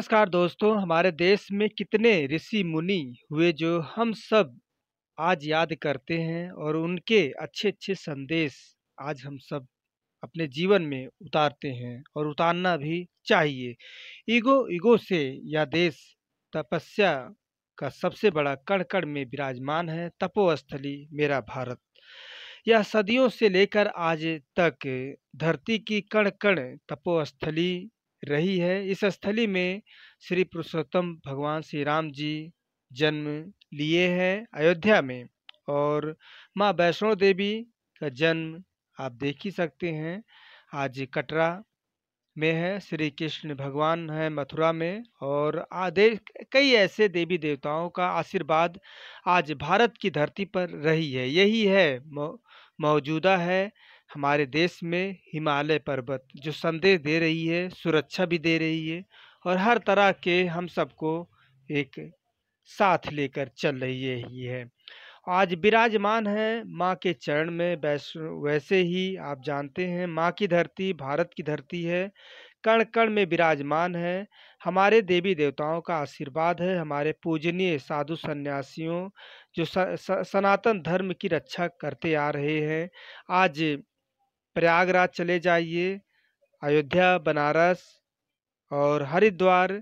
नमस्कार दोस्तों हमारे देश में कितने ऋषि मुनि हुए जो हम सब आज याद करते हैं और उनके अच्छे अच्छे संदेश आज हम सब अपने जीवन में उतारते हैं और उतारना भी चाहिए ईगो ईगो से यह देश तपस्या का सबसे बड़ा कण कण में विराजमान है तपोस्थली मेरा भारत यह सदियों से लेकर आज तक धरती की कण कण तपोस्थली रही है इस स्थली में श्री पुरुषोत्तम भगवान श्री राम जी जन्म लिए हैं अयोध्या में और माँ वैष्णो देवी का जन्म आप देख ही सकते हैं आज कटरा में है श्री कृष्ण भगवान है मथुरा में और आधे कई ऐसे देवी देवताओं का आशीर्वाद आज भारत की धरती पर रही है यही है मौजूदा है हमारे देश में हिमालय पर्वत जो संदेश दे रही है सुरक्षा भी दे रही है और हर तरह के हम सबको एक साथ लेकर चल रही है ही है आज विराजमान है माँ के चरण में वैसे ही आप जानते हैं माँ की धरती भारत की धरती है कण कण में विराजमान है हमारे देवी देवताओं का आशीर्वाद है हमारे पूजनीय साधु सन्यासियों जो स, स, सनातन धर्म की रक्षा करते आ रहे हैं आज प्रयागराज चले जाइए अयोध्या बनारस और हरिद्वार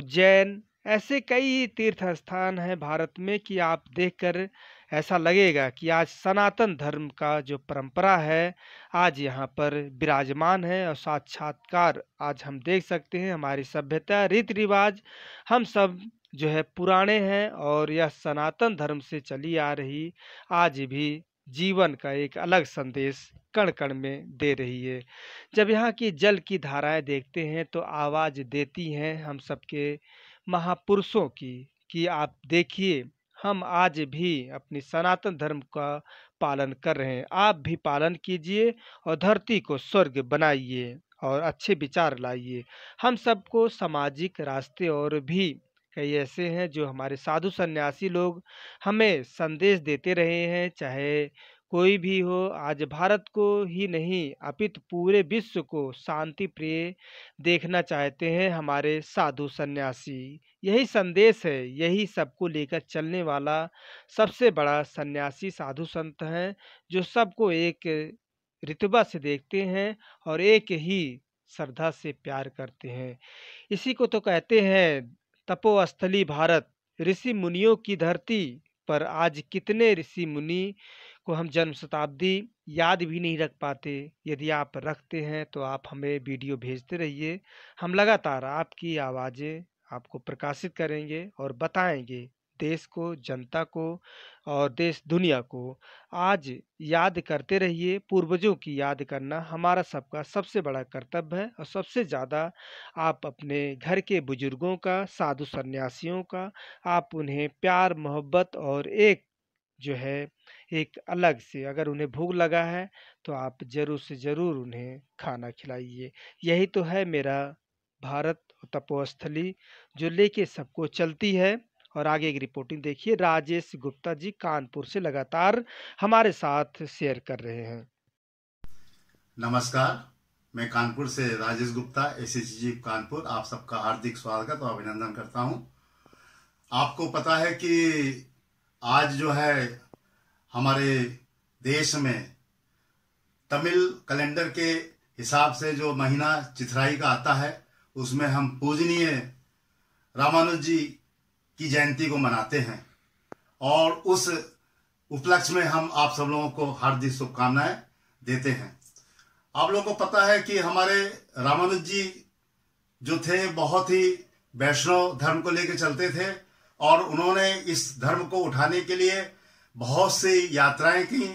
उज्जैन ऐसे कई तीर्थ स्थान हैं भारत में कि आप देखकर ऐसा लगेगा कि आज सनातन धर्म का जो परंपरा है आज यहाँ पर विराजमान है और साक्षात्कार आज हम देख सकते हैं हमारी सभ्यता रीति रिवाज हम सब जो है पुराने हैं और यह सनातन धर्म से चली आ रही आज भी जीवन का एक अलग संदेश कण कण में दे रही है जब यहाँ की जल की धाराएं देखते हैं तो आवाज़ देती हैं हम सबके महापुरुषों की कि आप देखिए हम आज भी अपनी सनातन धर्म का पालन कर रहे हैं आप भी पालन कीजिए और धरती को स्वर्ग बनाइए और अच्छे विचार लाइए हम सबको सामाजिक रास्ते और भी कई ऐसे हैं जो हमारे साधु सन्यासी लोग हमें संदेश देते रहे हैं चाहे कोई भी हो आज भारत को ही नहीं अपित पूरे विश्व को शांति प्रिय देखना चाहते हैं हमारे साधु सन्यासी यही संदेश है यही सबको लेकर चलने वाला सबसे बड़ा सन्यासी साधु संत हैं जो सबको एक रितबा से देखते हैं और एक ही श्रद्धा से प्यार करते हैं इसी को तो कहते हैं तपोस्थली भारत ऋषि मुनियों की धरती पर आज कितने ऋषि मुनि को हम जन्म शताब्दी याद भी नहीं रख पाते यदि आप रखते हैं तो आप हमें वीडियो भेजते रहिए हम लगातार आपकी आवाज़ें आपको प्रकाशित करेंगे और बताएंगे देश को जनता को और देश दुनिया को आज याद करते रहिए पूर्वजों की याद करना हमारा सबका सबसे बड़ा कर्तव्य है और सबसे ज़्यादा आप अपने घर के बुजुर्गों का साधु सन्यासियों का आप उन्हें प्यार मोहब्बत और एक जो है एक अलग से अगर उन्हें भूख लगा है तो आप ज़रूर से ज़रूर उन्हें खाना खिलाइए यही तो है मेरा भारत तपोस्थली जो लेके सबको चलती है और आगे एक रिपोर्टिंग देखिए राजेश गुप्ता जी कानपुर से लगातार हमारे साथ शेयर कर रहे हैं नमस्कार मैं कानपुर से Rajesh Gupta S H G Kanpur आप सबका हार्दिक स्वागत और अभिनंदन करता हूं आपको पता है कि आज जो है हमारे देश में तमिल कैलेंडर के हिसाब से जो महीना चिथराई का आता है उसमें हम पूजनीय रामानुज जी की जयंती को मनाते हैं और उस उपलक्ष्य में हम आप सब लोगों को हार्दिक शुभकामनाएं देते हैं आप लोगों को पता है कि हमारे रामानुज जी जो थे बहुत ही वैष्णव धर्म को लेकर चलते थे और उन्होंने इस धर्म को उठाने के लिए बहुत सी यात्राएं की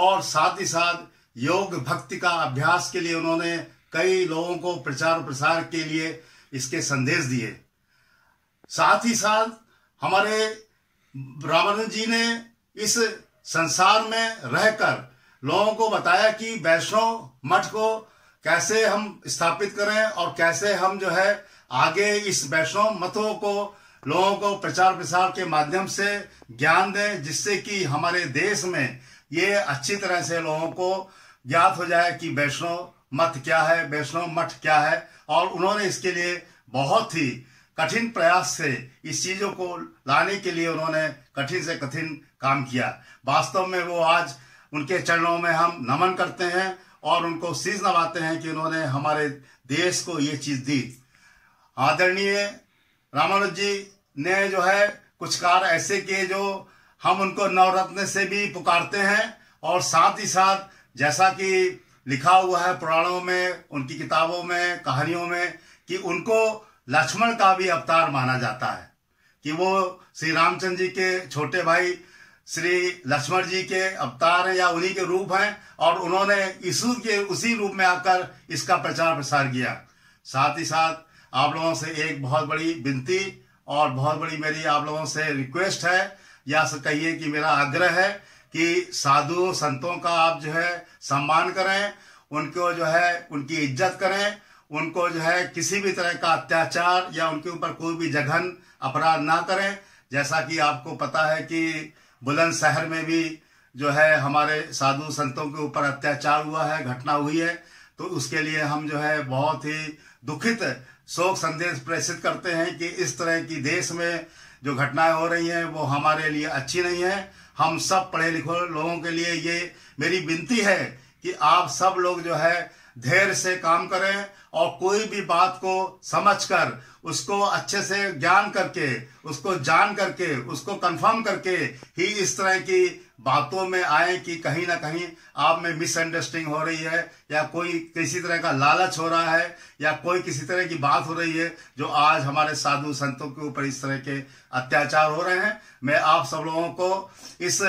और साथ ही साथ योग भक्ति का अभ्यास के लिए उन्होंने कई लोगों को प्रचार प्रसार के लिए इसके संदेश दिए साथ ही साथ हमारे रामानंद जी ने इस संसार में रहकर लोगों को बताया कि वैष्णव मठ को कैसे हम स्थापित करें और कैसे हम जो है आगे इस वैष्णव मतों को लोगों को प्रचार प्रसार के माध्यम से ज्ञान दें जिससे कि हमारे देश में ये अच्छी तरह से लोगों को ज्ञात हो जाए कि वैष्णव मत क्या है वैष्णव मठ क्या है और उन्होंने इसके लिए बहुत ही कठिन प्रयास से इस चीज़ों को लाने के लिए उन्होंने कठिन से कठिन काम किया वास्तव में वो आज उनके चरणों में हम नमन करते हैं और उनको सीज नवाते हैं कि उन्होंने हमारे देश को ये चीज़ दी आदरणीय रामानुज जी ने जो है कुछ कार्य ऐसे किए जो हम उनको नवरत्न से भी पुकारते हैं और साथ ही साथ जैसा कि लिखा हुआ है पुराणों में उनकी किताबों में कहानियों में कि उनको लक्ष्मण का भी अवतार माना जाता है कि वो श्री रामचंद्र जी के छोटे भाई श्री लक्ष्मण जी के अवतार हैं या उन्हीं के रूप हैं और उन्होंने यीशु के उसी रूप में आकर इसका प्रचार प्रसार किया साथ ही साथ आप लोगों से एक बहुत बड़ी विनती और बहुत बड़ी मेरी आप लोगों से रिक्वेस्ट है या कहिए कि मेरा आग्रह है कि साधु संतों का आप जो है सम्मान करें उनको जो है उनकी इज्जत करें उनको जो है किसी भी तरह का अत्याचार या उनके ऊपर कोई भी जघन अपराध ना करें जैसा कि आपको पता है कि बुलंदशहर में भी जो है हमारे साधु संतों के ऊपर अत्याचार हुआ है घटना हुई है तो उसके लिए हम जो है बहुत ही दुखित शोक संदेश प्रेषित करते हैं कि इस तरह की देश में जो घटनाएं हो रही हैं वो हमारे लिए अच्छी नहीं है हम सब पढ़े लिखे लोगों के लिए ये मेरी विनती है कि आप सब लोग जो है धैर्य से काम करें और कोई भी बात को समझकर उसको अच्छे से ज्ञान करके उसको जान करके उसको कंफर्म करके ही इस तरह की बातों में आए कि कहीं ना कहीं आप में मिसअंडरस्टैंडिंग हो रही है या कोई किसी तरह का लालच हो रहा है या कोई किसी तरह की बात हो रही है जो आज हमारे साधु संतों के ऊपर इस तरह के अत्याचार हो रहे हैं मैं आप सब लोगों को इस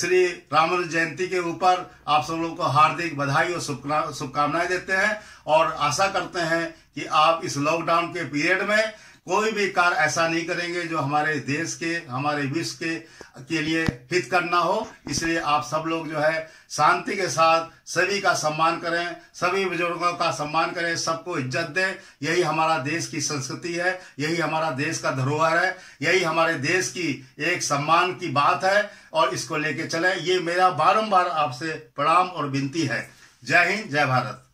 श्री रामन जयंती के ऊपर आप सब लोगों को हार्दिक बधाई और शुभकामनाएं देते हैं और आशा करते हैं कि आप इस लॉकडाउन के पीरियड में कोई भी कार्य ऐसा नहीं करेंगे जो हमारे देश के हमारे विश्व के के लिए हित करना हो इसलिए आप सब लोग जो है शांति के साथ सभी का सम्मान करें सभी बुजुर्गों का सम्मान करें सबको इज्जत दें यही हमारा देश की संस्कृति है यही हमारा देश का धरोहर है यही हमारे देश की एक सम्मान की बात है और इसको लेके चले ये मेरा बारम्बार आपसे प्रणाम और विनती है जय हिंद जय भारत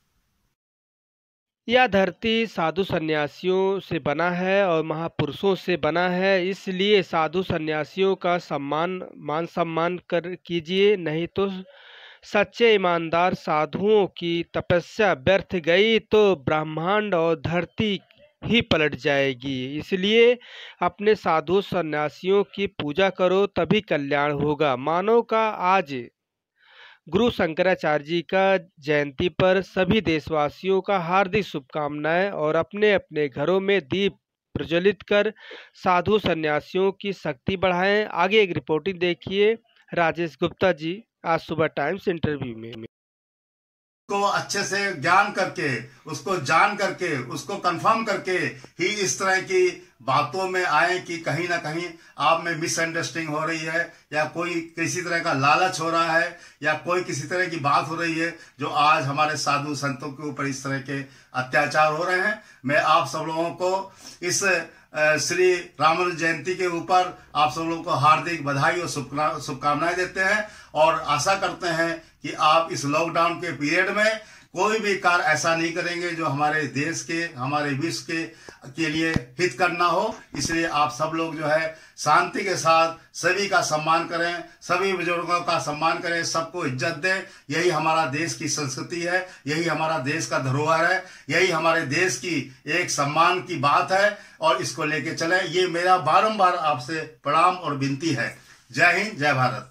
यह धरती साधु सन्यासियों से बना है और महापुरुषों से बना है इसलिए साधु सन्यासियों का सम्मान मान सम्मान कर कीजिए नहीं तो सच्चे ईमानदार साधुओं की तपस्या व्यर्थ गई तो ब्रह्मांड और धरती ही पलट जाएगी इसलिए अपने साधु सन्यासियों की पूजा करो तभी कल्याण होगा मानव का आज गुरु शंकराचार्य जी का जयंती पर सभी देशवासियों का हार्दिक शुभकामनाएं और अपने अपने घरों में दीप प्रज्वलित कर साधु सन्यासियों की शक्ति बढ़ाएं आगे एक रिपोर्टिंग देखिए राजेश गुप्ता जी आज सुबह टाइम्स इंटरव्यू में को अच्छे से ज्ञान करके उसको जान करके उसको कंफर्म करके ही इस तरह की बातों में आए कि कहीं ना कहीं आप में मिसअंडरस्टैंडिंग हो रही है या कोई किसी तरह का लालच हो रहा है या कोई किसी तरह की बात हो रही है जो आज हमारे साधु संतों के ऊपर इस तरह के अत्याचार हो रहे हैं मैं आप सब लोगों को इस श्री राम जयंती के ऊपर आप सब लोगों को हार्दिक बधाई और शुभकामनाएं देते हैं और आशा करते हैं कि आप इस लॉकडाउन के पीरियड में कोई भी कार्य ऐसा नहीं करेंगे जो हमारे देश के हमारे विश्व के के लिए हित करना हो इसलिए आप सब लोग जो है शांति के साथ सभी का सम्मान करें सभी बुजुर्गों का सम्मान करें सबको इज्जत दें यही हमारा देश की संस्कृति है यही हमारा देश का धरोहर है यही हमारे देश की एक सम्मान की बात है और इसको लेके चलें ये मेरा बारम्बार आपसे प्रणाम और विनती है जय हिंद जय भारत